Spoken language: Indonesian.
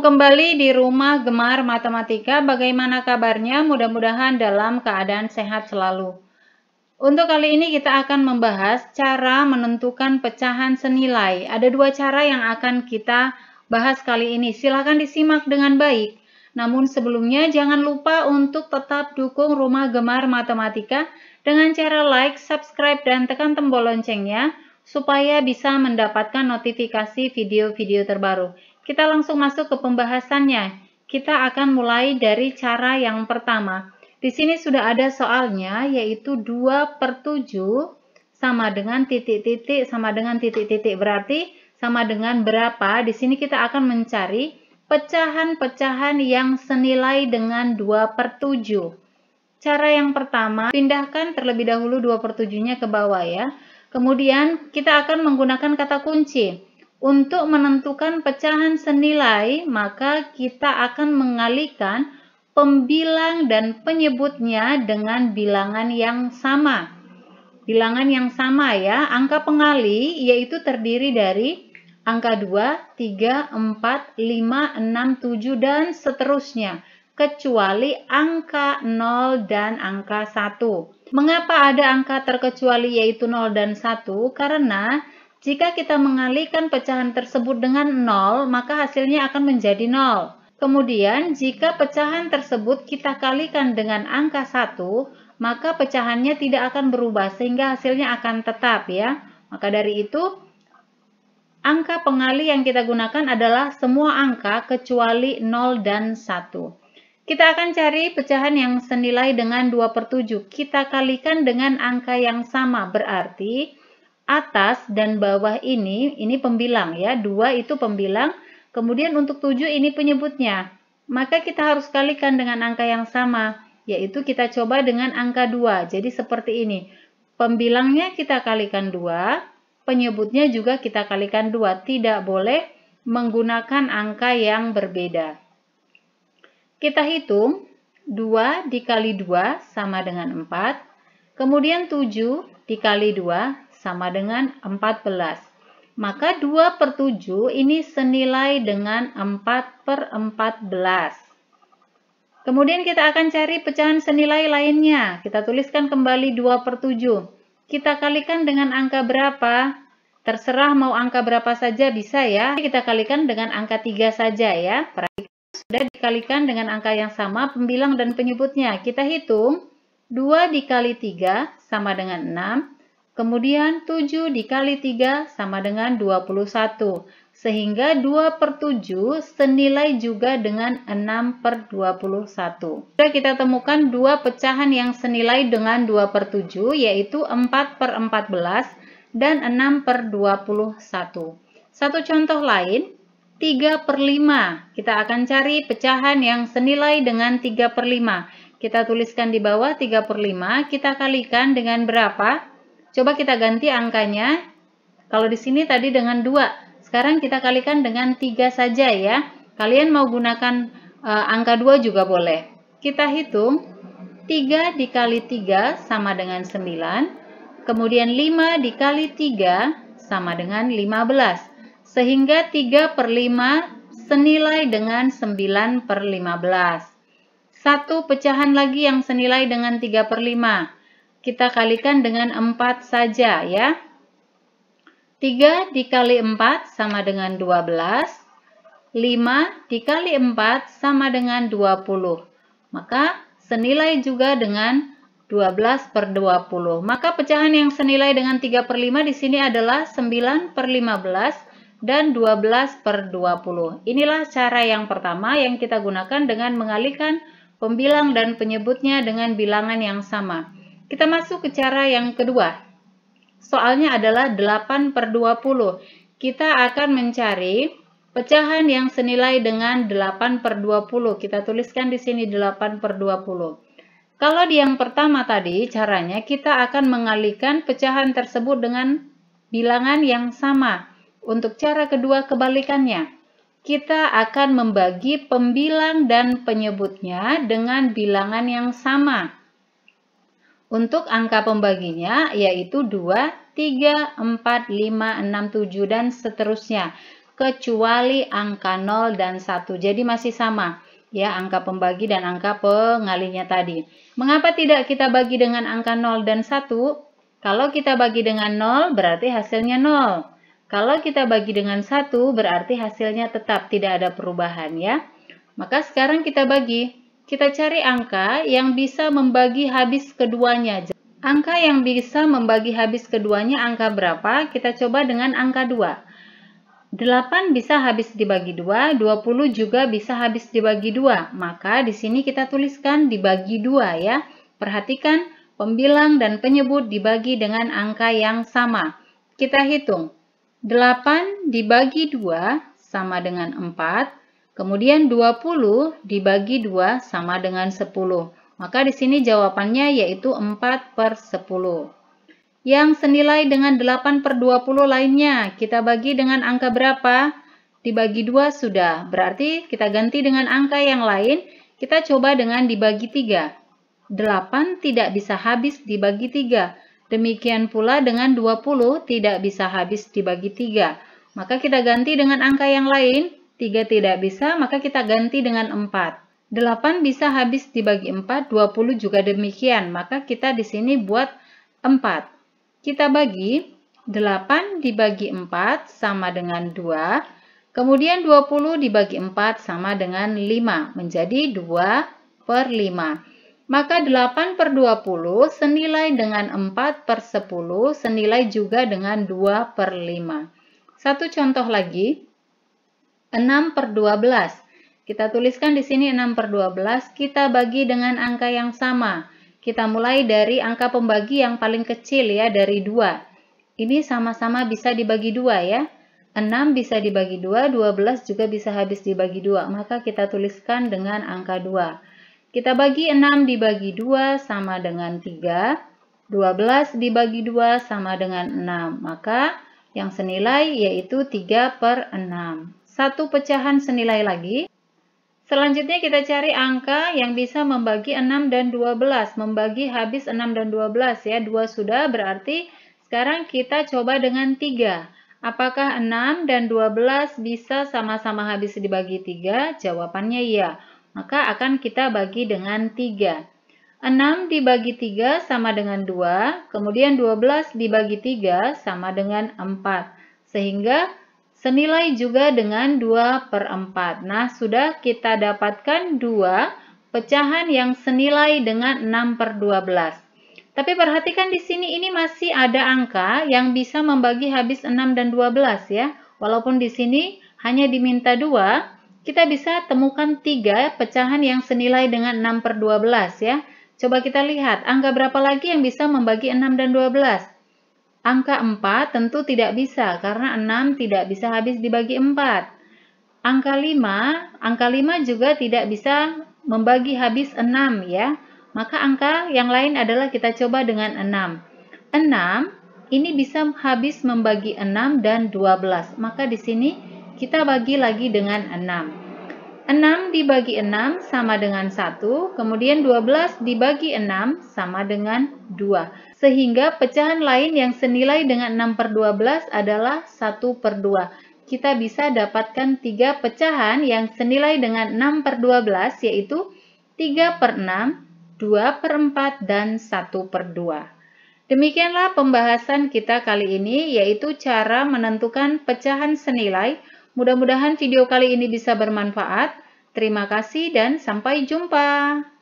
kembali di rumah Gemar Matematika. Bagaimana kabarnya? Mudah-mudahan dalam keadaan sehat selalu. Untuk kali ini kita akan membahas cara menentukan pecahan senilai. Ada dua cara yang akan kita bahas kali ini. Silahkan disimak dengan baik. Namun sebelumnya jangan lupa untuk tetap dukung Rumah Gemar Matematika dengan cara like, subscribe, dan tekan tombol loncengnya supaya bisa mendapatkan notifikasi video-video terbaru. Kita langsung masuk ke pembahasannya. Kita akan mulai dari cara yang pertama. Di sini sudah ada soalnya, yaitu 2 per 7 sama dengan titik-titik, sama dengan titik-titik. Berarti sama dengan berapa? Di sini kita akan mencari pecahan-pecahan yang senilai dengan 2 per 7. Cara yang pertama, pindahkan terlebih dahulu 2 per 7-nya ke bawah ya. Kemudian kita akan menggunakan kata kunci. Untuk menentukan pecahan senilai, maka kita akan mengalihkan pembilang dan penyebutnya dengan bilangan yang sama. Bilangan yang sama ya, angka pengali yaitu terdiri dari angka 2, 3, 4, 5, 6, 7, dan seterusnya, kecuali angka 0 dan angka 1. Mengapa ada angka terkecuali yaitu 0 dan 1? Karena jika kita mengalihkan pecahan tersebut dengan 0, maka hasilnya akan menjadi 0. Kemudian, jika pecahan tersebut kita kalikan dengan angka 1, maka pecahannya tidak akan berubah sehingga hasilnya akan tetap ya. Maka dari itu, angka pengali yang kita gunakan adalah semua angka kecuali 0 dan 1. Kita akan cari pecahan yang senilai dengan 2 per 7. Kita kalikan dengan angka yang sama, berarti atas dan bawah ini, ini pembilang ya, dua itu pembilang, kemudian untuk tujuh ini penyebutnya. Maka kita harus kalikan dengan angka yang sama, yaitu kita coba dengan angka dua Jadi seperti ini, pembilangnya kita kalikan dua penyebutnya juga kita kalikan dua Tidak boleh menggunakan angka yang berbeda. Kita hitung, dua dikali dua sama dengan empat kemudian tujuh dikali dua sama dengan 14. Maka 2 per 7 ini senilai dengan 4 per 14. Kemudian kita akan cari pecahan senilai lainnya. Kita tuliskan kembali 2 per 7. Kita kalikan dengan angka berapa? Terserah mau angka berapa saja bisa ya. Kita kalikan dengan angka 3 saja ya. Perhatikan sudah dikalikan dengan angka yang sama pembilang dan penyebutnya. Kita hitung 2 dikali 3 sama dengan 6. Kemudian 7 dikali 3 sama dengan 21, sehingga 2 per 7 senilai juga dengan 6 per 21. Sudah kita temukan dua pecahan yang senilai dengan 2 per 7, yaitu 4 per 14 dan 6 per 21. Satu contoh lain, 3 per 5. Kita akan cari pecahan yang senilai dengan 3 per 5. Kita tuliskan di bawah 3 per 5, kita kalikan dengan berapa? Coba kita ganti angkanya. Kalau di sini tadi dengan 2. Sekarang kita kalikan dengan 3 saja ya. Kalian mau gunakan e, angka 2 juga boleh. Kita hitung. 3 dikali 3 sama dengan 9. Kemudian 5 dikali 3 sama dengan 15. Sehingga 3 per 5 senilai dengan 9 per 15. Satu pecahan lagi yang senilai dengan 3 per 5 kita kalikan dengan 4 saja ya. 3 dikali 4 sama dengan 12. 5 dikali 4 sama dengan 20. Maka senilai juga dengan 12 per 20. Maka pecahan yang senilai dengan 3 per 5 di sini adalah 9 per 15 dan 12 per 20. Inilah cara yang pertama yang kita gunakan dengan mengalihkan pembilang dan penyebutnya dengan bilangan yang sama. Kita masuk ke cara yang kedua. Soalnya adalah 8 per 20. Kita akan mencari pecahan yang senilai dengan 8 per 20. Kita tuliskan di sini 8 per 20. Kalau di yang pertama tadi, caranya kita akan mengalihkan pecahan tersebut dengan bilangan yang sama. Untuk cara kedua kebalikannya, kita akan membagi pembilang dan penyebutnya dengan bilangan yang sama. Untuk angka pembaginya yaitu 2, 3, 4, 5, 6, 7 dan seterusnya kecuali angka 0 dan 1. Jadi masih sama ya angka pembagi dan angka pengalinya tadi. Mengapa tidak kita bagi dengan angka 0 dan 1? Kalau kita bagi dengan 0 berarti hasilnya 0. Kalau kita bagi dengan 1 berarti hasilnya tetap tidak ada perubahan ya. Maka sekarang kita bagi kita cari angka yang bisa membagi habis keduanya. Angka yang bisa membagi habis keduanya angka berapa? Kita coba dengan angka 2. 8 bisa habis dibagi 2, 20 juga bisa habis dibagi 2. Maka di sini kita tuliskan dibagi 2 ya. Perhatikan pembilang dan penyebut dibagi dengan angka yang sama. Kita hitung. 8 dibagi 2 sama dengan 4. Kemudian 20 dibagi 2 sama dengan 10. Maka di sini jawabannya yaitu 4 per 10. Yang senilai dengan 8 per 20 lainnya, kita bagi dengan angka berapa? Dibagi 2 sudah, berarti kita ganti dengan angka yang lain, kita coba dengan dibagi 3. 8 tidak bisa habis dibagi 3. Demikian pula dengan 20 tidak bisa habis dibagi 3. Maka kita ganti dengan angka yang lain, 3 tidak bisa, maka kita ganti dengan 4. 8 bisa habis dibagi 4, 20 juga demikian, maka kita di sini buat 4. Kita bagi 8 dibagi 4 sama dengan 2, kemudian 20 dibagi 4 sama dengan 5, menjadi 2 per 5. Maka 8 per 20 senilai dengan 4 per 10, senilai juga dengan 2 per 5. Satu contoh lagi, 6 per 12. Kita tuliskan di sini 6 per 12, kita bagi dengan angka yang sama. Kita mulai dari angka pembagi yang paling kecil ya, dari 2. Ini sama-sama bisa dibagi 2 ya. 6 bisa dibagi 2, 12 juga bisa habis dibagi 2. Maka kita tuliskan dengan angka 2. Kita bagi 6 dibagi 2 sama dengan 3. 12 dibagi 2 sama dengan 6. Maka yang senilai yaitu 3 per 6 satu pecahan senilai lagi. Selanjutnya kita cari angka yang bisa membagi 6 dan 12. Membagi habis 6 dan 12 ya. 2 sudah berarti sekarang kita coba dengan 3. Apakah 6 dan 12 bisa sama-sama habis dibagi 3? Jawabannya ya. Maka akan kita bagi dengan 3. 6 dibagi 3 sama dengan 2, kemudian 12 dibagi 3 sama dengan 4. Sehingga Senilai juga dengan 2 per 4. Nah, sudah kita dapatkan 2 pecahan yang senilai dengan 6 per 12. Tapi perhatikan di sini ini masih ada angka yang bisa membagi habis 6 dan 12 ya. Walaupun di sini hanya diminta 2, kita bisa temukan 3 pecahan yang senilai dengan 6 per 12 ya. Coba kita lihat, angka berapa lagi yang bisa membagi 6 dan 12? Angka 4 tentu tidak bisa karena 6 tidak bisa habis dibagi 4. Angka 5, angka 5 juga tidak bisa membagi habis 6 ya. Maka angka yang lain adalah kita coba dengan 6. 6 ini bisa habis membagi 6 dan 12. Maka di sini kita bagi lagi dengan 6. 6 dibagi 6 sama dengan 1, kemudian 12 dibagi 6 sama dengan 2 sehingga pecahan lain yang senilai dengan 6 per 12 adalah 1 per 2. Kita bisa dapatkan 3 pecahan yang senilai dengan 6 per 12 yaitu 3 per 6, 2 per 4, dan 1 per 2. Demikianlah pembahasan kita kali ini yaitu cara menentukan pecahan senilai. Mudah-mudahan video kali ini bisa bermanfaat. Terima kasih dan sampai jumpa.